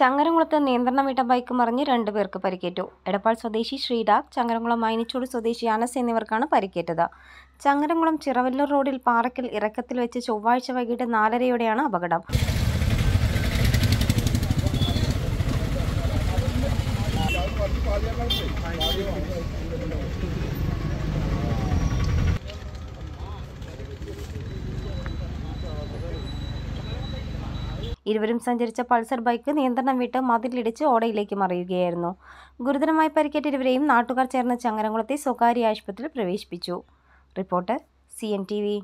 ചങ്ങരംകുളത്ത് നിയന്ത്രണം വിട്ട ബൈക്ക് മറിഞ്ഞ് രണ്ടുപേർക്ക് പരിക്കേറ്റു എടപ്പാൾ സ്വദേശി ശ്രീരാഗ് ചങ്ങരംകുളം മൈനിച്ചൂട് സ്വദേശി അനസ് എന്നിവർക്കാണ് പരിക്കേറ്റത് ചങ്ങരംകുളം ചിറവല്ലൂർ റോഡിൽ പാറക്കൽ ഇറക്കത്തിൽ വെച്ച് ചൊവ്വാഴ്ച വൈകിട്ട് നാലരയോടെയാണ് അപകടം ഇരുവരും സഞ്ചരിച്ച പൾസർ ബൈക്ക് നിയന്ത്രണം വിട്ട് മതിലിടിച്ച് ഓടയിലേക്ക് മറിയുകയായിരുന്നു ഗുരുതരമായി പരിക്കേറ്റ ഇരുവരെയും നാട്ടുകാർ ചേർന്ന് ചങ്ങരംകുളത്തെ സ്വകാര്യ ആശുപത്രിയിൽ പ്രവേശിപ്പിച്ചു reporter C N T V